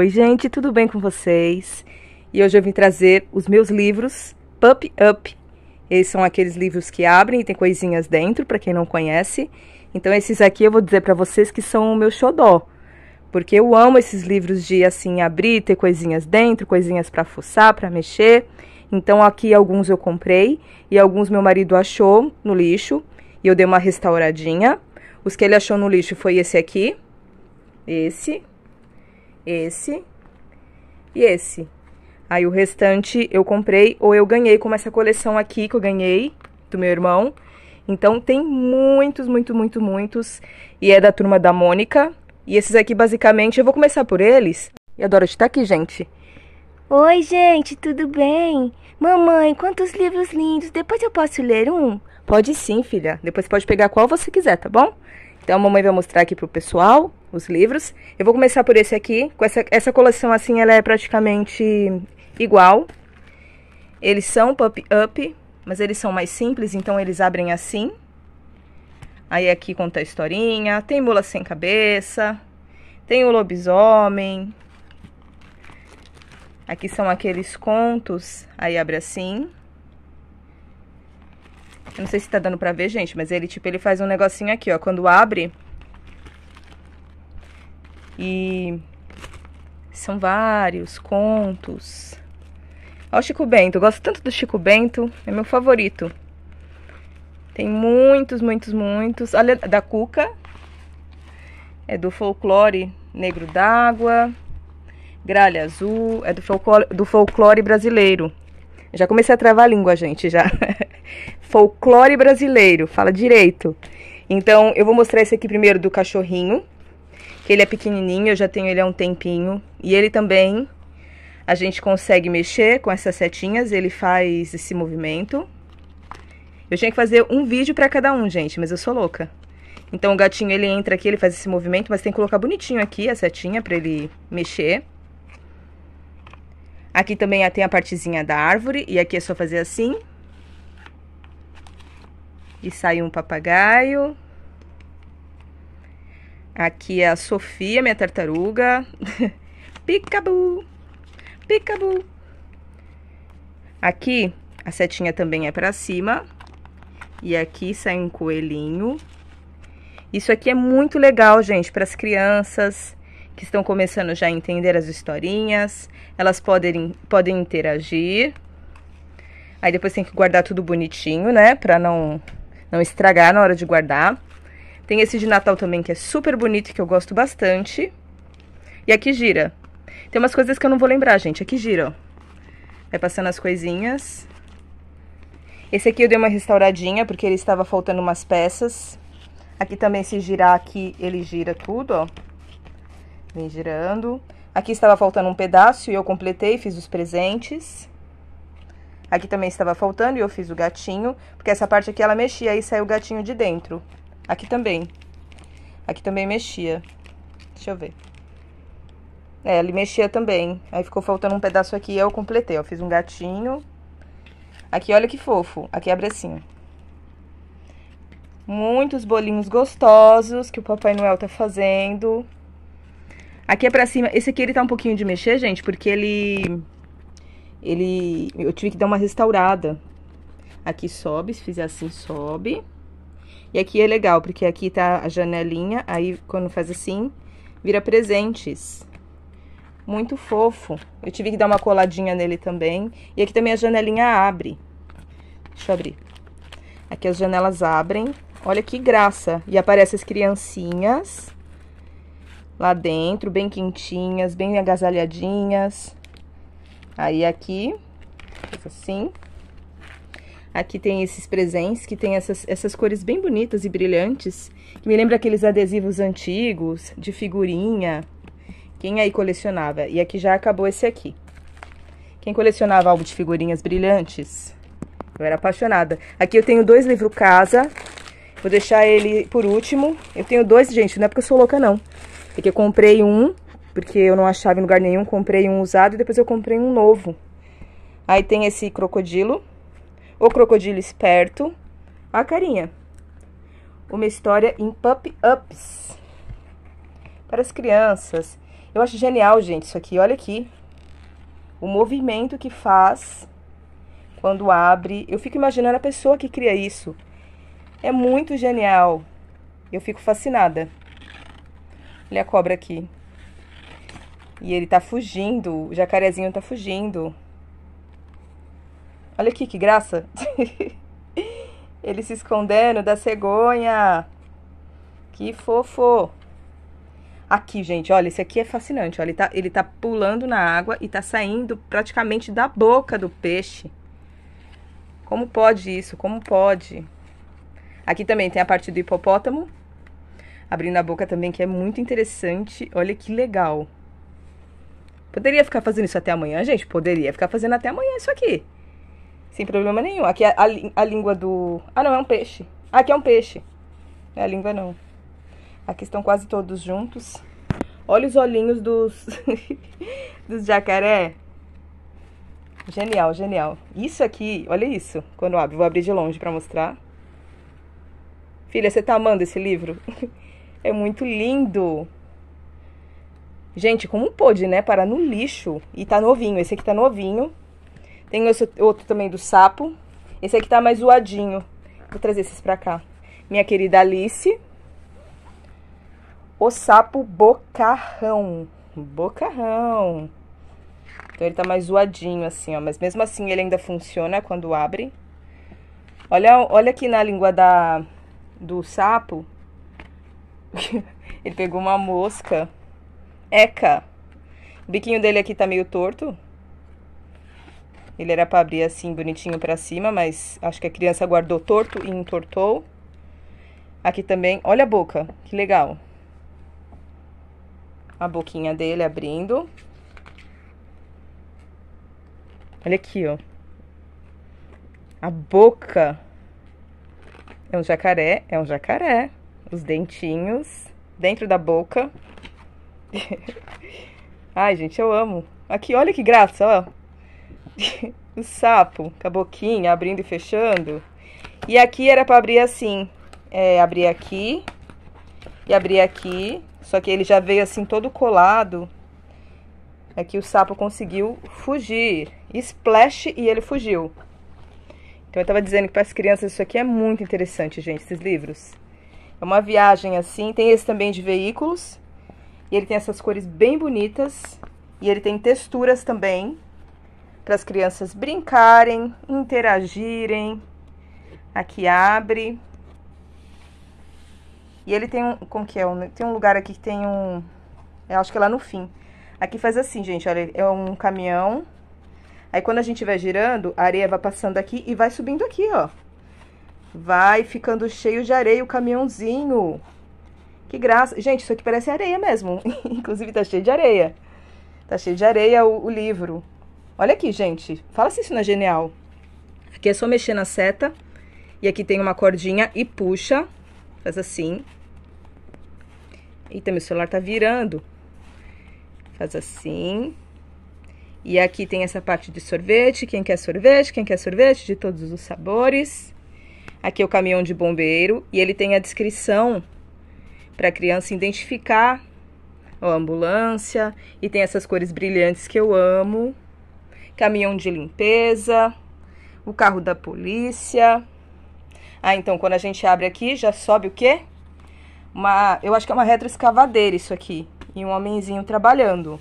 Oi, gente, tudo bem com vocês? E hoje eu vim trazer os meus livros Pup Up. Esses são aqueles livros que abrem e tem coisinhas dentro, para quem não conhece. Então esses aqui eu vou dizer para vocês que são o meu xodó, porque eu amo esses livros de assim abrir, ter coisinhas dentro, coisinhas para fuçar, para mexer. Então aqui alguns eu comprei e alguns meu marido achou no lixo e eu dei uma restauradinha. Os que ele achou no lixo foi esse aqui, esse esse e esse. Aí o restante eu comprei ou eu ganhei, como essa coleção aqui que eu ganhei do meu irmão. Então tem muitos, muito, muito, muitos. E é da turma da Mônica. E esses aqui, basicamente, eu vou começar por eles. E a Dorothy tá aqui, gente. Oi, gente, tudo bem? Mamãe, quantos livros lindos! Depois eu posso ler um? Pode sim, filha. Depois pode pegar qual você quiser, tá bom? Então a mamãe vai mostrar aqui pro pessoal os livros. Eu vou começar por esse aqui. Com essa, essa coleção, assim, ela é praticamente igual. Eles são pop-up, mas eles são mais simples, então eles abrem assim. Aí aqui conta a historinha, tem mula sem cabeça, tem o lobisomem. Aqui são aqueles contos, aí abre assim. Eu não sei se tá dando pra ver, gente, mas ele, tipo, ele faz um negocinho aqui, ó. Quando abre, e são vários contos. Olha o Chico Bento, eu gosto tanto do Chico Bento, é meu favorito. Tem muitos, muitos, muitos. Olha, da Cuca, é do folclore negro d'água, gralha azul, é do folclore, do folclore brasileiro. já comecei a travar a língua, gente, já. folclore brasileiro, fala direito. Então, eu vou mostrar esse aqui primeiro do cachorrinho que ele é pequenininho, eu já tenho ele há um tempinho. E ele também, a gente consegue mexer com essas setinhas, ele faz esse movimento. Eu tinha que fazer um vídeo para cada um, gente, mas eu sou louca. Então o gatinho ele entra aqui, ele faz esse movimento, mas tem que colocar bonitinho aqui a setinha para ele mexer. Aqui também tem a partezinha da árvore e aqui é só fazer assim. E sai um papagaio. Aqui é a Sofia, minha tartaruga. Picabu! Picabu! Aqui, a setinha também é para cima. E aqui sai um coelhinho. Isso aqui é muito legal, gente, para as crianças que estão começando já a entender as historinhas. Elas podem, podem interagir. Aí depois tem que guardar tudo bonitinho, né? para não, não estragar na hora de guardar. Tem esse de Natal também que é super bonito e que eu gosto bastante. E aqui gira. Tem umas coisas que eu não vou lembrar, gente. Aqui gira, ó. Vai passando as coisinhas. Esse aqui eu dei uma restauradinha, porque ele estava faltando umas peças. Aqui também, se girar aqui, ele gira tudo, ó. Vem girando. Aqui estava faltando um pedaço e eu completei, fiz os presentes. Aqui também estava faltando e eu fiz o gatinho, porque essa parte aqui ela mexia e saiu o gatinho de dentro. Aqui também. Aqui também mexia. Deixa eu ver. É, ele mexia também. Aí ficou faltando um pedaço aqui eu completei. Eu fiz um gatinho. Aqui, olha que fofo. Aqui é abrecinho. Assim, Muitos bolinhos gostosos que o Papai Noel tá fazendo. Aqui é pra cima. Esse aqui ele tá um pouquinho de mexer, gente, porque ele... Ele... Eu tive que dar uma restaurada. Aqui sobe, se fizer assim, sobe. Sobe. E aqui é legal, porque aqui tá a janelinha, aí quando faz assim, vira presentes. Muito fofo. Eu tive que dar uma coladinha nele também. E aqui também a janelinha abre. Deixa eu abrir. Aqui as janelas abrem. Olha que graça. E aparecem as criancinhas lá dentro, bem quentinhas, bem agasalhadinhas. Aí aqui, assim, Aqui tem esses presentes que tem essas, essas cores bem bonitas e brilhantes. Que me lembra aqueles adesivos antigos, de figurinha. Quem aí colecionava? E aqui já acabou esse aqui. Quem colecionava álbum de figurinhas brilhantes? Eu era apaixonada. Aqui eu tenho dois livros casa. Vou deixar ele por último. Eu tenho dois, gente, não é porque eu sou louca, não. É que eu comprei um, porque eu não achava em lugar nenhum. Comprei um usado e depois eu comprei um novo. Aí tem esse crocodilo. O Crocodilo Esperto. A carinha. Uma história em Pup Ups. Para as crianças. Eu acho genial, gente, isso aqui. Olha aqui. O movimento que faz quando abre. Eu fico imaginando a pessoa que cria isso. É muito genial. Eu fico fascinada. Olha a cobra aqui. E ele tá fugindo. O jacarezinho tá fugindo. Olha aqui que graça. Ele se escondendo da cegonha. Que fofo. Aqui, gente, olha, esse aqui é fascinante. Olha, ele tá, ele tá pulando na água e tá saindo praticamente da boca do peixe. Como pode isso? Como pode? Aqui também tem a parte do hipopótamo. Abrindo a boca também, que é muito interessante. Olha que legal. Poderia ficar fazendo isso até amanhã, gente? Poderia ficar fazendo até amanhã isso aqui. Sem problema nenhum. Aqui é a, a, a língua do. Ah, não, é um peixe. Aqui é um peixe. É a língua não. Aqui estão quase todos juntos. Olha os olhinhos dos, dos jacaré. Genial, genial. Isso aqui, olha isso. Quando abre, vou abrir de longe para mostrar. Filha, você tá amando esse livro? é muito lindo. Gente, como pôde, né? Parar no lixo. E tá novinho. Esse aqui tá novinho. Tem esse outro também do sapo. Esse aqui tá mais zoadinho. Vou trazer esses pra cá. Minha querida Alice. O sapo bocarrão. Bocarrão. Então ele tá mais zoadinho assim, ó. Mas mesmo assim ele ainda funciona quando abre. Olha, olha aqui na língua da, do sapo. ele pegou uma mosca. Eca. O biquinho dele aqui tá meio torto. Ele era para abrir assim, bonitinho para cima, mas acho que a criança guardou torto e entortou. Aqui também, olha a boca, que legal. A boquinha dele abrindo. Olha aqui, ó. A boca é um jacaré, é um jacaré. Os dentinhos dentro da boca. Ai, gente, eu amo. Aqui, olha que graça, ó o sapo, com a boquinha abrindo e fechando. E aqui era para abrir assim, é, abrir aqui e abrir aqui, só que ele já veio assim todo colado. aqui é o sapo conseguiu fugir, splash e ele fugiu. Então eu estava dizendo que para as crianças isso aqui é muito interessante, gente, esses livros. É uma viagem assim, tem esse também de veículos. E ele tem essas cores bem bonitas e ele tem texturas também para as crianças brincarem, interagirem. Aqui abre. E ele tem um, como que é? Tem um lugar aqui que tem um, eu acho que é lá no fim. Aqui faz assim, gente, olha, é um caminhão. Aí quando a gente vai girando, a areia vai passando aqui e vai subindo aqui, ó. Vai ficando cheio de areia o caminhãozinho. Que graça. Gente, isso aqui parece areia mesmo. Inclusive tá cheio de areia. Tá cheio de areia o, o livro. Olha aqui, gente. Fala se isso não é genial. Aqui é só mexer na seta. E aqui tem uma cordinha e puxa. Faz assim. Eita, meu celular tá virando. Faz assim. E aqui tem essa parte de sorvete. Quem quer sorvete? Quem quer sorvete? De todos os sabores. Aqui é o caminhão de bombeiro. E ele tem a descrição para a criança identificar. Ó, a ambulância. E tem essas cores brilhantes que eu amo caminhão de limpeza, o carro da polícia. Ah, então quando a gente abre aqui, já sobe o quê? Uma, eu acho que é uma retroescavadeira isso aqui, e um homenzinho trabalhando.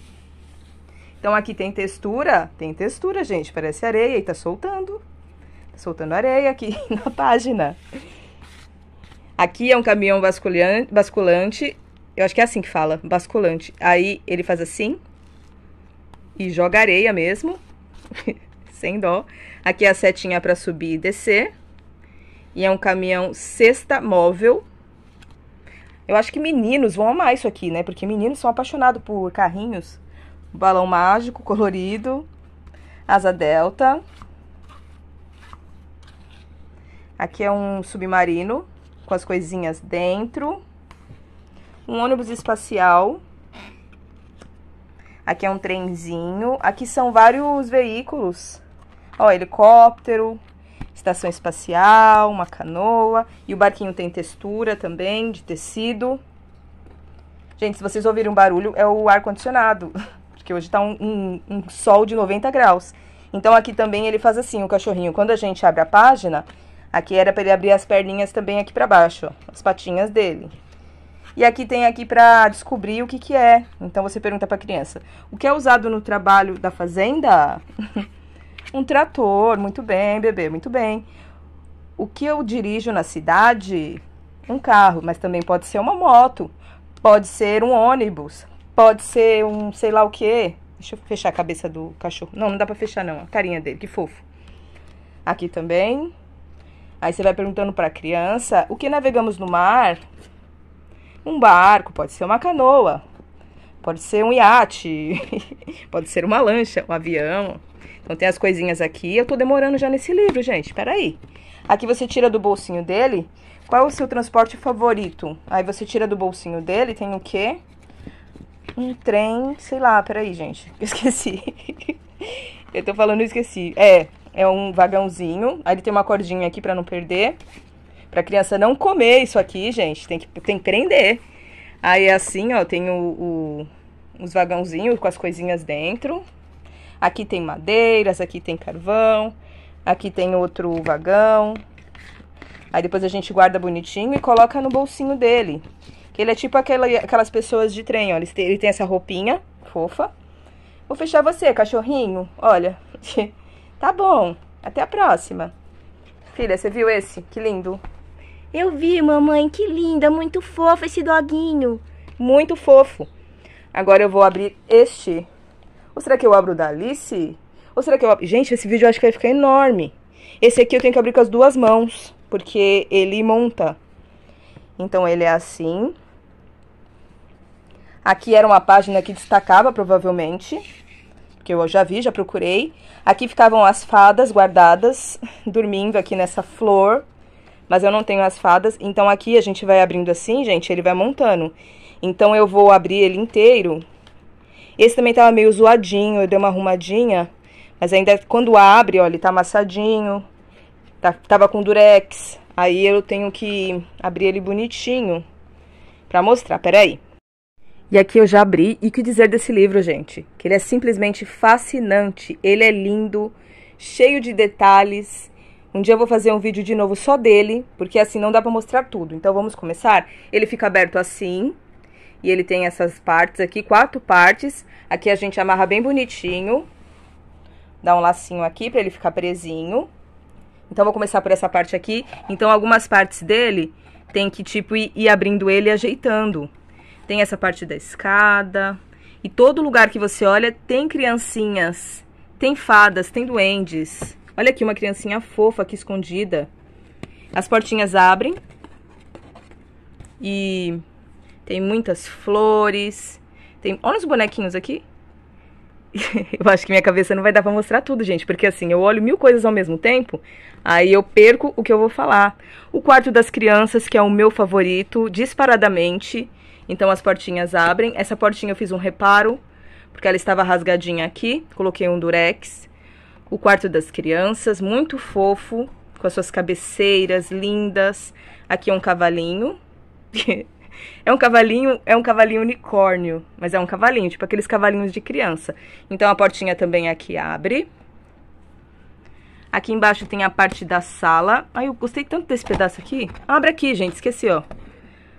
Então aqui tem textura, tem textura, gente, parece areia e tá soltando. Tá soltando areia aqui na página. Aqui é um caminhão basculante, eu acho que é assim que fala, basculante. Aí ele faz assim e joga areia mesmo. sem dó. Aqui é a setinha para subir e descer. E é um caminhão cesta móvel. Eu acho que meninos vão amar isso aqui, né? Porque meninos são apaixonados por carrinhos. Balão mágico, colorido. Asa delta. Aqui é um submarino com as coisinhas dentro. Um ônibus espacial. Aqui é um trenzinho. Aqui são vários veículos. Ó, helicóptero, estação espacial, uma canoa. E o barquinho tem textura também, de tecido. Gente, se vocês ouvirem um barulho, é o ar-condicionado. Porque hoje tá um, um, um sol de 90 graus. Então aqui também ele faz assim, o cachorrinho. Quando a gente abre a página, aqui era para ele abrir as perninhas também aqui para baixo, ó, as patinhas dele. E aqui tem aqui para descobrir o que, que é. Então você pergunta para a criança: o que é usado no trabalho da fazenda? um trator, muito bem, bebê, muito bem. O que eu dirijo na cidade? Um carro, mas também pode ser uma moto, pode ser um ônibus, pode ser um sei lá o que. Deixa eu fechar a cabeça do cachorro. Não, não dá pra fechar, não. A carinha dele, que fofo. Aqui também. Aí você vai perguntando pra criança o que navegamos no mar um barco, pode ser uma canoa, pode ser um iate, pode ser uma lancha, um avião. Então tem as coisinhas aqui. Eu tô demorando já nesse livro, gente. Peraí. Aqui você tira do bolsinho dele. Qual é o seu transporte favorito? Aí você tira do bolsinho dele, tem o quê? Um trem, sei lá, peraí, gente. Eu esqueci. eu tô falando, eu esqueci. É, é um vagãozinho. Aí ele tem uma cordinha aqui para não perder. Pra criança não comer isso aqui, gente, tem que, tem que prender. Aí assim, ó, tem o, o, os vagãozinhos com as coisinhas dentro. Aqui tem madeiras, aqui tem carvão, aqui tem outro vagão. Aí depois a gente guarda bonitinho e coloca no bolsinho dele. Que ele é tipo aquela, aquelas pessoas de trem, ó. Ele tem, ele tem essa roupinha fofa. Vou fechar você, cachorrinho. Olha, tá bom. Até a próxima. Filha, você viu esse? Que lindo. Eu vi, mamãe, que linda, muito fofo esse doguinho. Muito fofo. Agora eu vou abrir este. Ou será que eu abro o da Alice? Ou será que eu abro... Gente, esse vídeo eu acho que vai ficar enorme. Esse aqui eu tenho que abrir com as duas mãos, porque ele monta. Então ele é assim. Aqui era uma página que destacava, provavelmente. Porque eu já vi, já procurei. Aqui ficavam as fadas guardadas, dormindo aqui nessa flor mas eu não tenho as fadas. Então aqui a gente vai abrindo assim, gente, ele vai montando. Então eu vou abrir ele inteiro. Esse também tava meio zoadinho, eu dei uma arrumadinha. Mas ainda quando abre, olha, ele tá amassadinho. Tá, tava com durex. Aí eu tenho que abrir ele bonitinho pra mostrar. Peraí. E aqui eu já abri. E que dizer desse livro, gente? Que ele é simplesmente fascinante. Ele é lindo, cheio de detalhes. Um dia eu vou fazer um vídeo de novo só dele, porque assim não dá pra mostrar tudo. Então vamos começar? Ele fica aberto assim, e ele tem essas partes aqui, quatro partes. Aqui a gente amarra bem bonitinho. Dá um lacinho aqui pra ele ficar presinho. Então, vou começar por essa parte aqui. Então, algumas partes dele tem que, tipo, ir, ir abrindo ele e ajeitando. Tem essa parte da escada. E todo lugar que você olha tem criancinhas, tem fadas, tem duendes. Olha aqui uma criancinha fofa aqui escondida. As portinhas abrem e tem muitas flores. Tem, olha os bonequinhos aqui. eu acho que minha cabeça não vai dar para mostrar tudo, gente, porque assim, eu olho mil coisas ao mesmo tempo, aí eu perco o que eu vou falar. O quarto das crianças, que é o meu favorito, disparadamente. Então as portinhas abrem. Essa portinha eu fiz um reparo, porque ela estava rasgadinha aqui, coloquei um durex o quarto das crianças, muito fofo, com as suas cabeceiras lindas. Aqui é um cavalinho. é um cavalinho, é um cavalinho unicórnio, mas é um cavalinho, tipo aqueles cavalinhos de criança. Então a portinha também aqui abre. Aqui embaixo tem a parte da sala. Ai, eu gostei tanto desse pedaço aqui. Abre aqui, gente, esqueci, ó.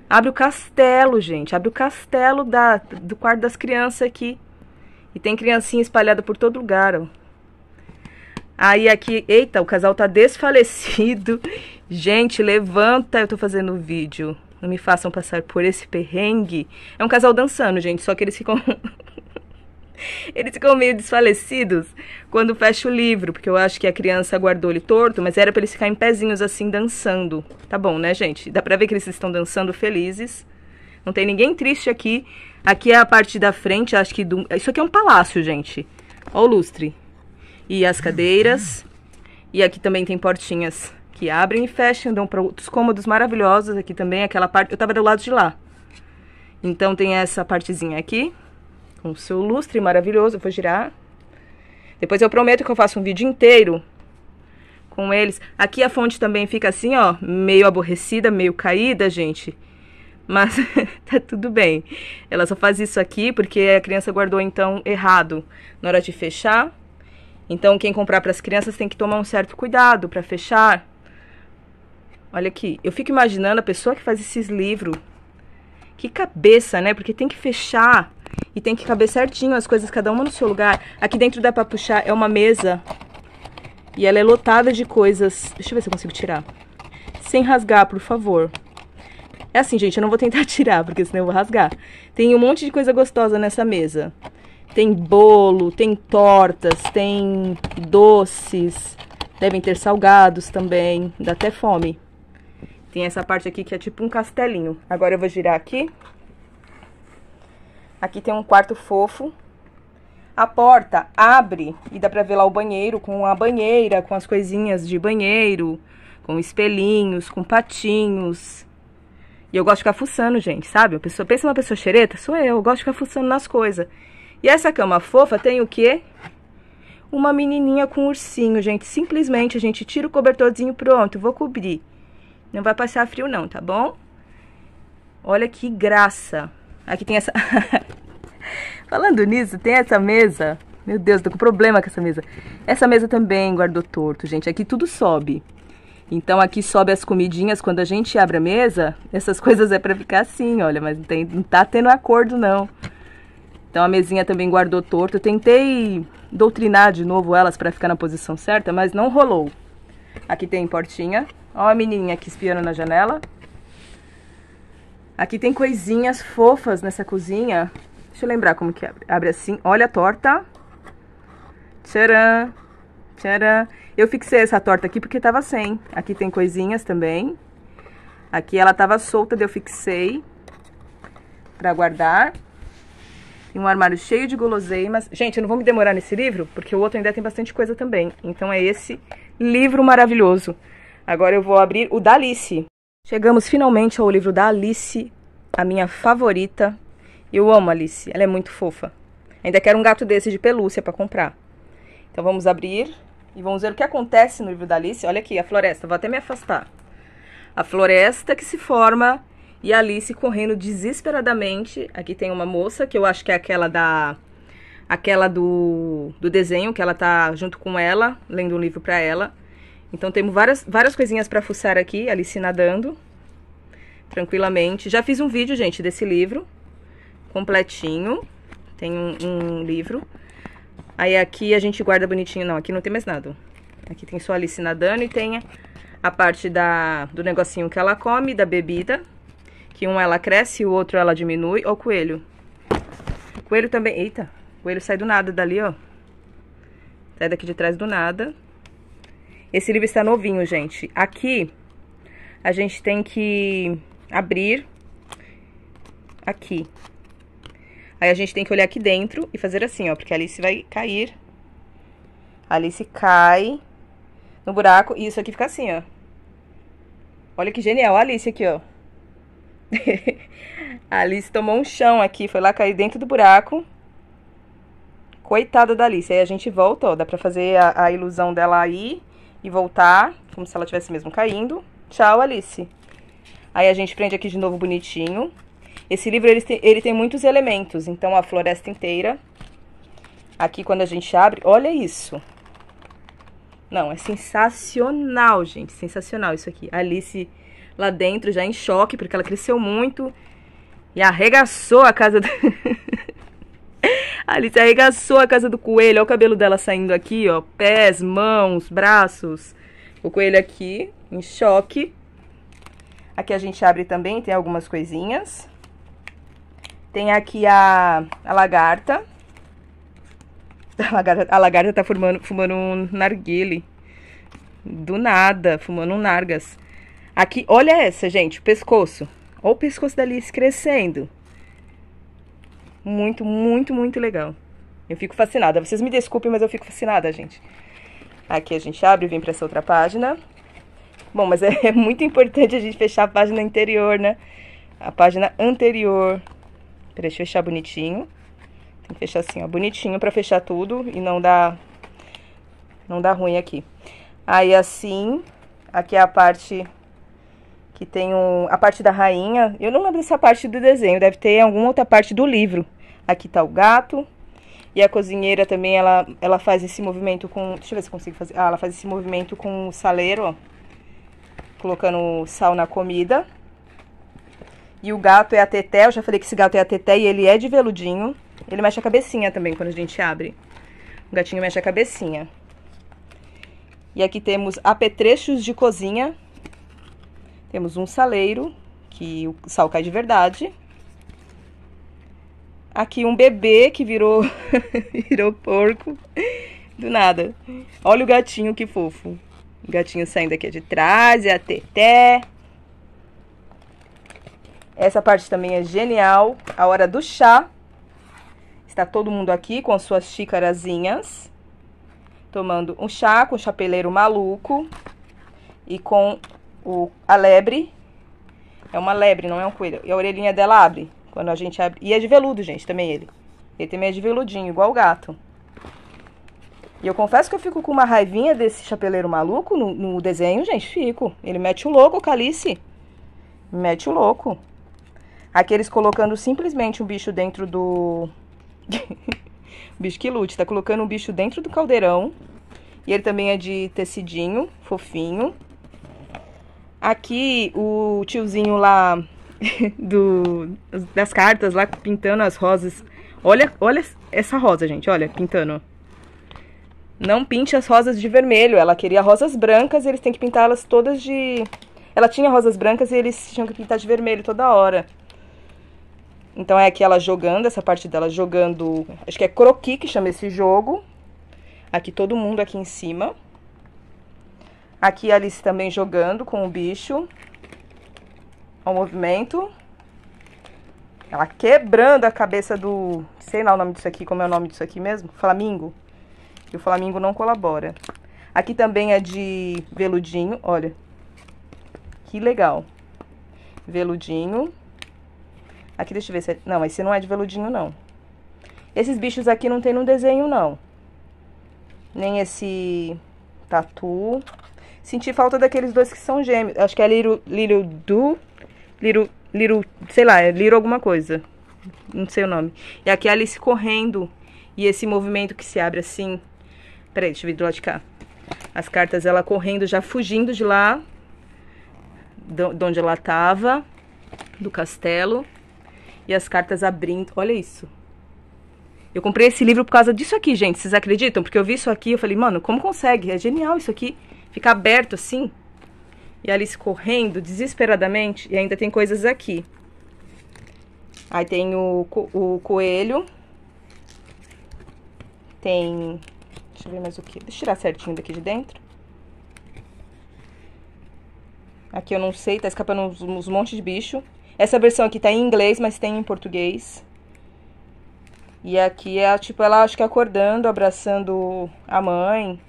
Abre o castelo, gente. Abre o castelo da, do quarto das crianças aqui. E tem criancinha espalhada por todo lugar, ó. Aí aqui, eita, o casal tá desfalecido. Gente, levanta, eu tô fazendo vídeo. Não me façam passar por esse perrengue. É um casal dançando, gente, só que eles ficam eles ficam meio desfalecidos quando fecha o livro, porque eu acho que a criança guardou ele torto, mas era para eles ficarem pezinhos assim dançando. Tá bom, né, gente? Dá para ver que eles estão dançando felizes. Não tem ninguém triste aqui. Aqui é a parte da frente, acho que do... isso aqui é um palácio, gente. Ó o lustre e as cadeiras. E aqui também tem portinhas que abrem e fecham, dão para outros cômodos maravilhosos. Aqui também, aquela parte. Eu estava do lado de lá. Então tem essa partezinha aqui, com o seu lustre maravilhoso. Eu vou girar. Depois eu prometo que eu faço um vídeo inteiro com eles. Aqui a fonte também fica assim, ó, meio aborrecida, meio caída, gente. Mas tá tudo bem. Ela só faz isso aqui porque a criança guardou então errado na hora de fechar então, quem comprar para as crianças tem que tomar um certo cuidado para fechar. Olha aqui, eu fico imaginando a pessoa que faz esses livros. Que cabeça, né? Porque tem que fechar e tem que caber certinho as coisas, cada uma no seu lugar. Aqui dentro dá para puxar, é uma mesa. E ela é lotada de coisas. Deixa eu ver se eu consigo tirar. Sem rasgar, por favor. É assim, gente, eu não vou tentar tirar, porque senão eu vou rasgar. Tem um monte de coisa gostosa nessa mesa. Tem bolo, tem tortas, tem doces. Devem ter salgados também. Dá até fome. Tem essa parte aqui que é tipo um castelinho. Agora eu vou girar aqui. Aqui tem um quarto fofo. A porta abre e dá pra ver lá o banheiro com a banheira, com as coisinhas de banheiro, com espelhinhos, com patinhos. E eu gosto de ficar fuçando, gente, sabe? Uma pessoa, pensa uma pessoa xereta? Sou eu, eu gosto de ficar fuçando nas coisas. E essa cama fofa tem o quê? Uma menininha com ursinho, gente. Simplesmente a gente tira o cobertorzinho, pronto, vou cobrir. Não vai passar frio não, tá bom? Olha que graça. Aqui tem essa... Falando nisso, tem essa mesa. Meu Deus, tô com problema com essa mesa. Essa mesa também guardou torto, gente. Aqui tudo sobe. Então aqui sobe as comidinhas. Quando a gente abre a mesa, essas coisas é pra ficar assim, olha. Mas não, tem, não tá tendo acordo, não. Então a mesinha também guardou torto. Eu tentei doutrinar de novo elas para ficar na posição certa, mas não rolou. Aqui tem portinha. Ó a menininha aqui espiando na janela. Aqui tem coisinhas fofas nessa cozinha. Deixa eu lembrar como que abre. Abre assim. Olha a torta. Tcharam. Tcharam. Eu fixei essa torta aqui porque tava sem. Aqui tem coisinhas também. Aqui ela tava solta, eu fixei. Pra guardar e um armário cheio de guloseimas. Gente, eu não vou me demorar nesse livro, porque o outro ainda tem bastante coisa também. Então é esse livro maravilhoso. Agora eu vou abrir o da Alice. Chegamos finalmente ao livro da Alice, a minha favorita. Eu amo a Alice, ela é muito fofa. Ainda quero um gato desse de pelúcia para comprar. Então vamos abrir e vamos ver o que acontece no livro da Alice. Olha aqui, a floresta, vou até me afastar. A floresta que se forma e Alice correndo desesperadamente. Aqui tem uma moça, que eu acho que é aquela da aquela do, do desenho que ela tá junto com ela, lendo um livro para ela. Então temos várias várias coisinhas para fuçar aqui, Alice nadando tranquilamente. Já fiz um vídeo, gente, desse livro completinho. Tem um, um livro. Aí aqui a gente guarda bonitinho, não, aqui não tem mais nada. Aqui tem só Alice nadando e tem a parte da, do negocinho que ela come, da bebida que um ela cresce e o outro ela diminui, ou coelho. Coelho também, eita, coelho sai do nada dali, ó. Sai daqui de trás do nada. Esse livro está novinho, gente. Aqui, a gente tem que abrir aqui. Aí a gente tem que olhar aqui dentro e fazer assim, ó, porque a Alice vai cair. A Alice cai no buraco e isso aqui fica assim, ó. Olha que genial, a Alice aqui, ó. a Alice tomou um chão aqui, foi lá cair dentro do buraco. Coitada da Alice. Aí a gente volta, ó, dá pra fazer a, a ilusão dela aí e voltar, como se ela tivesse mesmo caindo. Tchau, Alice. Aí a gente prende aqui de novo bonitinho. Esse livro, ele tem, ele tem muitos elementos, então a floresta inteira. Aqui, quando a gente abre, olha isso. Não, é sensacional, gente, sensacional isso aqui. Alice lá dentro, já em choque, porque ela cresceu muito. E arregaçou a casa do... Alice arregaçou a casa do coelho. Olha o cabelo dela saindo aqui, ó. Pés, mãos, braços. O coelho aqui, em choque. Aqui a gente abre também, tem algumas coisinhas. Tem aqui a, a lagarta. A lagarta, a lagarta tá fumando, fumando um narguile. Do nada, fumando um nargas. Aqui, olha essa, gente, o pescoço. Olha o pescoço da Alice crescendo. Muito, muito, muito legal. Eu fico fascinada. Vocês me desculpem, mas eu fico fascinada, gente. Aqui a gente abre e vem para essa outra página. Bom, mas é, é muito importante a gente fechar a página anterior, né? A página anterior. Peraí, deixa eu fechar bonitinho. Tem que fechar assim, ó, bonitinho para fechar tudo e não dar não dá ruim aqui. Aí assim, aqui é a parte que tem um, a parte da rainha. Eu não lembro dessa é parte do desenho, deve ter alguma outra parte do livro. Aqui tá o gato. E a cozinheira também, ela, ela faz esse movimento com. Deixa eu ver se eu consigo fazer. Ah, ela faz esse movimento com o saleiro, ó. Colocando sal na comida. E o gato é a Teté. Eu já falei que esse gato é a Teté e ele é de veludinho. Ele mexe a cabecinha também quando a gente abre. O gatinho mexe a cabecinha. E aqui temos apetrechos de cozinha, temos um saleiro, que o sal cai de verdade. Aqui um bebê que virou, virou porco. Do nada. Olha o gatinho, que fofo. O gatinho saindo aqui é de trás, é a teté. Essa parte também é genial. A hora do chá. Está todo mundo aqui com suas xícarazinhas. Tomando um chá com o chapeleiro maluco. E com o, a lebre. É uma lebre, não é um coelho. E a orelhinha dela abre. Quando a gente abre. E é de veludo, gente, também ele. Ele também é de veludinho, igual o gato. E eu confesso que eu fico com uma raivinha desse chapeleiro maluco no, no desenho, gente. Fico. Ele mete o louco, calice. Mete o louco. Aqueles colocando simplesmente um bicho dentro do. bicho que lute. Tá colocando um bicho dentro do caldeirão. E ele também é de tecidinho, fofinho. Aqui o tiozinho lá do, das cartas lá pintando as rosas. Olha, olha essa rosa, gente, olha, pintando. Não pinte as rosas de vermelho, ela queria rosas brancas, eles têm que pintá-las todas de ela tinha rosas brancas e eles tinham que pintar de vermelho toda hora. Então é aqui ela jogando, essa parte dela jogando, acho que é croquis que chama esse jogo. Aqui todo mundo aqui em cima. Aqui a Alice também jogando com o bicho. Olha o movimento. Ela quebrando a cabeça do... Sei lá o nome disso aqui, como é o nome disso aqui mesmo? Flamingo. E o flamingo não colabora. Aqui também é de veludinho, olha. Que legal. Veludinho. Aqui, deixa eu ver se... É... Não, esse não é de veludinho, não. Esses bichos aqui não tem no desenho, não. Nem esse tatu. Senti falta daqueles dois que são gêmeos. Acho que é Little, Little Du. Little, Little. Sei lá, é Little alguma coisa. Não sei o nome. E aqui a é Alice correndo. E esse movimento que se abre assim. Peraí, deixa eu vir do lado de cá. As cartas, ela correndo, já fugindo de lá. De onde ela tava. Do castelo. E as cartas abrindo. Olha isso. Eu comprei esse livro por causa disso aqui, gente. Vocês acreditam? Porque eu vi isso aqui, eu falei, mano, como consegue? É genial isso aqui. Fica aberto assim. E Alice correndo desesperadamente. E ainda tem coisas aqui. Aí tem o, o coelho. Tem. Deixa eu ver mais o que. Deixa eu tirar certinho daqui de dentro. Aqui eu não sei, tá escapando uns, uns montes de bicho. Essa versão aqui tá em inglês, mas tem em português. E aqui é tipo ela acho que acordando, abraçando a mãe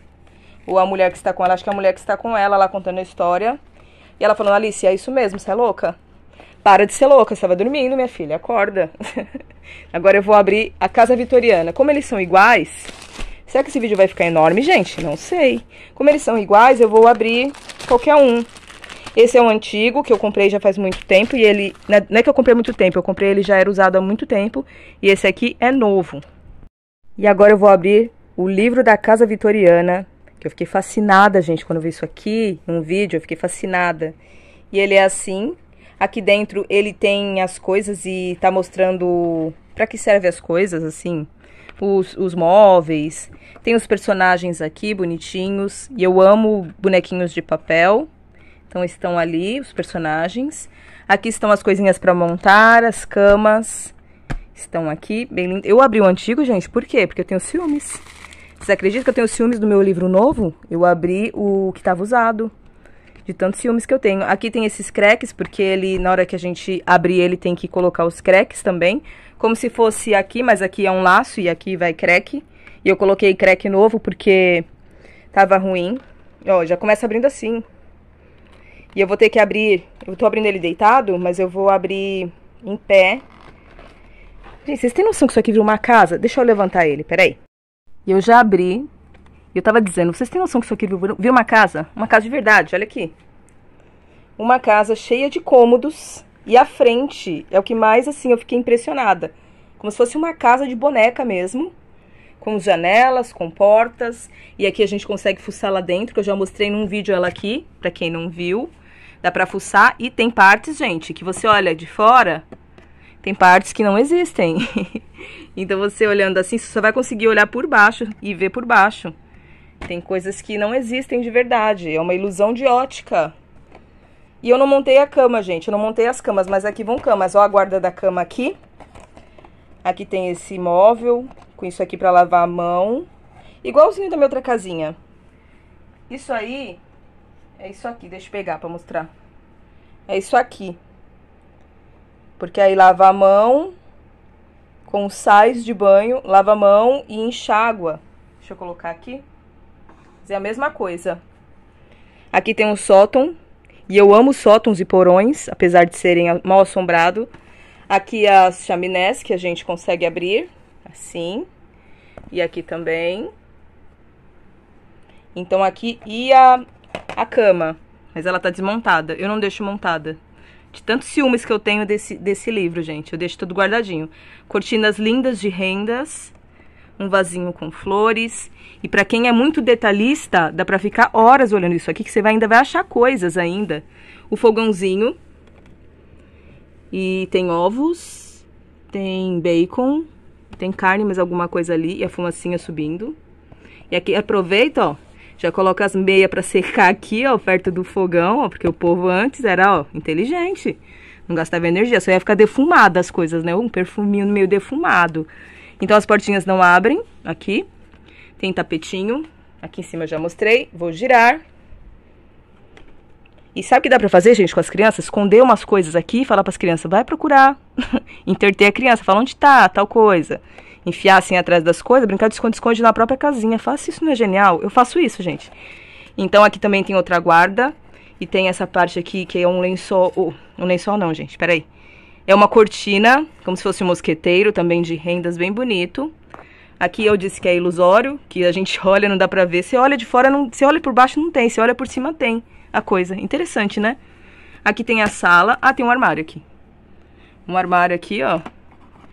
ou a mulher que está com ela, acho que é a mulher que está com ela lá contando a história. E ela falando, Alice, é isso mesmo, você é louca? Para de ser louca, você estava dormindo, minha filha, acorda. Agora eu vou abrir a Casa Vitoriana. Como eles são iguais, será que esse vídeo vai ficar enorme, gente? Não sei. Como eles são iguais, eu vou abrir qualquer um. Esse é um antigo que eu comprei já faz muito tempo e ele... Né, não é que eu comprei há muito tempo, eu comprei ele já era usado há muito tempo. E esse aqui é novo. E agora eu vou abrir o livro da Casa Vitoriana que eu fiquei fascinada, gente, quando eu vi isso aqui, num vídeo, eu fiquei fascinada. E ele é assim. Aqui dentro ele tem as coisas e tá mostrando para que servem as coisas, assim. Os, os, móveis. Tem os personagens aqui, bonitinhos. E eu amo bonequinhos de papel. Então estão ali os personagens. Aqui estão as coisinhas para montar, as camas. Estão aqui, bem lindo. Eu abri o antigo, gente, por quê? Porque eu tenho ciúmes. Você acredita que eu tenho ciúmes do meu livro novo? Eu abri o que estava usado. De tantos ciúmes que eu tenho. Aqui tem esses creques, porque ele, na hora que a gente abrir ele, tem que colocar os creques também. Como se fosse aqui, mas aqui é um laço e aqui vai creque. E eu coloquei creque novo porque tava ruim. Ó, já começa abrindo assim. E eu vou ter que abrir... Eu tô abrindo ele deitado, mas eu vou abrir em pé. Gente, vocês têm noção que isso aqui virou uma casa? Deixa eu levantar ele, peraí. E eu já abri. E eu tava dizendo, vocês têm noção que isso aqui viu uma casa? Uma casa de verdade, olha aqui. Uma casa cheia de cômodos. E a frente é o que mais, assim, eu fiquei impressionada. Como se fosse uma casa de boneca mesmo. Com janelas, com portas. E aqui a gente consegue fuçar lá dentro, que eu já mostrei num vídeo ela aqui, pra quem não viu. Dá pra fuçar. E tem partes, gente, que você olha de fora tem partes que não existem. então você olhando assim, você só vai conseguir olhar por baixo e ver por baixo. Tem coisas que não existem de verdade, é uma ilusão de ótica. E eu não montei a cama, gente, eu não montei as camas, mas aqui vão camas. Ó a guarda da cama aqui. Aqui tem esse móvel, com isso aqui para lavar a mão. Igualzinho da minha outra casinha. Isso aí, é isso aqui, deixa eu pegar para mostrar. É isso aqui. Porque aí lava a mão com sais de banho, lava a mão e enxágua. Deixa eu colocar aqui. é a mesma coisa. Aqui tem um sótão. E eu amo sótãos e porões, apesar de serem mal assombrado. Aqui as chaminés que a gente consegue abrir, assim. E aqui também. Então aqui e a, a cama. Mas ela tá desmontada. Eu não deixo montada. De tantos ciúmes que eu tenho desse, desse livro, gente. Eu deixo tudo guardadinho. Cortinas lindas de rendas, um vasinho com flores. E para quem é muito detalhista, dá para ficar horas olhando isso aqui, que você vai, ainda vai achar coisas ainda. O fogãozinho. E tem ovos, tem bacon, tem carne, mas alguma coisa ali. E a fumacinha subindo. E aqui, aproveita, ó já coloca as meias para secar aqui, ó, perto do fogão, ó, porque o povo antes era, ó, inteligente. Não gastava energia, só ia ficar defumada as coisas, né? Um perfuminho meio defumado. Então as portinhas não abrem aqui. Tem tapetinho. Aqui em cima eu já mostrei. Vou girar. E sabe o que dá para fazer, gente, com as crianças? Esconder umas coisas aqui e falar para as crianças: vai procurar. Interter a criança, fala onde tá, tal coisa enfiar assim atrás das coisas, brincar de esconde-esconde na própria casinha. Faça isso, não é genial? Eu faço isso, gente. Então aqui também tem outra guarda e tem essa parte aqui que é um lençol, oh, um lençol não, gente, peraí. É uma cortina, como se fosse um mosqueteiro, também de rendas, bem bonito. Aqui eu disse que é ilusório, que a gente olha, não dá pra ver. Você olha de fora, não, você olha por baixo, não tem. Você olha por cima, tem a coisa. Interessante, né? Aqui tem a sala. Ah, tem um armário aqui. Um armário aqui, ó,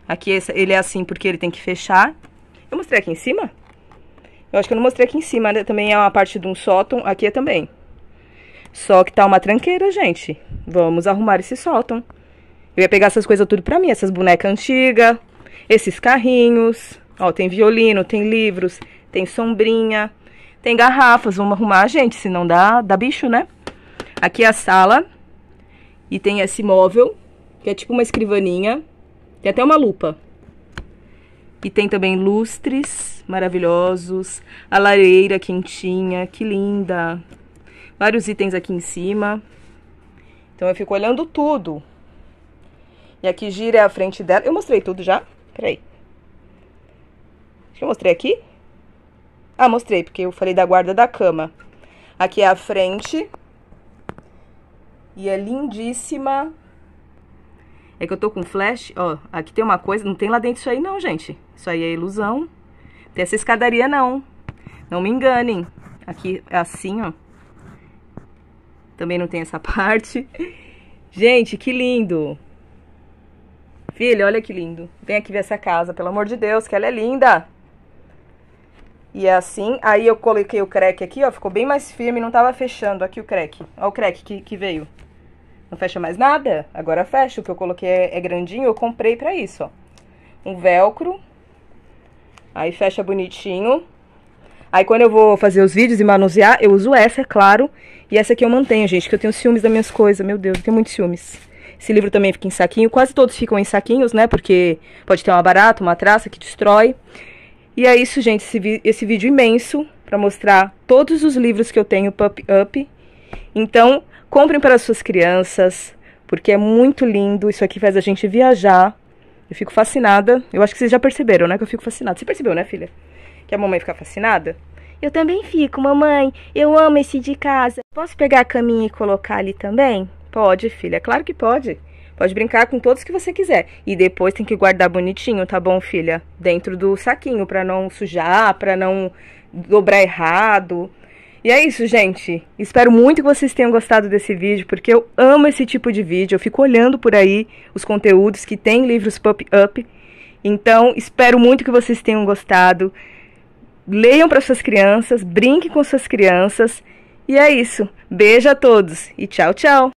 Aqui ele é assim porque ele tem que fechar. Eu mostrei aqui em cima? Eu acho que eu não mostrei aqui em cima, né? Também é uma parte de um sótão. Aqui é também. Só que tá uma tranqueira, gente. Vamos arrumar esse sótão. Eu ia pegar essas coisas tudo pra mim. Essas bonecas antigas, esses carrinhos. Ó, tem violino, tem livros, tem sombrinha, tem garrafas. Vamos arrumar, gente, se não dá, dá bicho, né? Aqui é a sala. E tem esse móvel, que é tipo uma escrivaninha. Tem até uma lupa. E tem também lustres maravilhosos, a lareira quentinha, que linda. Vários itens aqui em cima. Então eu fico olhando tudo. E aqui gira a é frente dela. Eu mostrei tudo já? Peraí. Acho que eu mostrei aqui. Ah, mostrei, porque eu falei da guarda da cama. Aqui é a frente. E é lindíssima é que eu tô com flash, ó, aqui tem uma coisa, não tem lá dentro isso aí não, gente. Isso aí é ilusão. Tem essa escadaria não. Não me enganem. Aqui é assim, ó. Também não tem essa parte. Gente, que lindo. Filha, olha que lindo. Vem aqui ver essa casa, pelo amor de Deus, que ela é linda. E é assim, aí eu coloquei o crack aqui, ó, ficou bem mais firme, não tava fechando aqui o crack. Ó o crack que, que veio. Não fecha mais nada? Agora fecha. O que eu coloquei é, é, grandinho, eu comprei pra isso, ó. Um velcro. Aí fecha bonitinho. Aí quando eu vou fazer os vídeos e manusear, eu uso essa, é claro. E essa aqui eu mantenho, gente, que eu tenho ciúmes das minhas coisas. Meu Deus, eu tenho muitos ciúmes. Esse livro também fica em saquinho. Quase todos ficam em saquinhos, né? Porque pode ter uma barata, uma traça que destrói. E é isso, gente. Esse, esse vídeo imenso para mostrar todos os livros que eu tenho pop up. Então, Comprem para suas crianças, porque é muito lindo. Isso aqui faz a gente viajar. Eu fico fascinada. Eu acho que vocês já perceberam, né? Que eu fico fascinada. Você percebeu, né, filha? Que a mamãe fica fascinada? Eu também fico, mamãe. Eu amo esse de casa. Posso pegar a caminha e colocar ali também? Pode, filha. Claro que pode. Pode brincar com todos que você quiser. E depois tem que guardar bonitinho, tá bom, filha? Dentro do saquinho, para não sujar, para não dobrar errado. E é isso, gente. Espero muito que vocês tenham gostado desse vídeo, porque eu amo esse tipo de vídeo. Eu fico olhando por aí os conteúdos que tem livros pop-up. Então, espero muito que vocês tenham gostado. Leiam para suas crianças, brinquem com suas crianças. E é isso. Beijo a todos e tchau, tchau.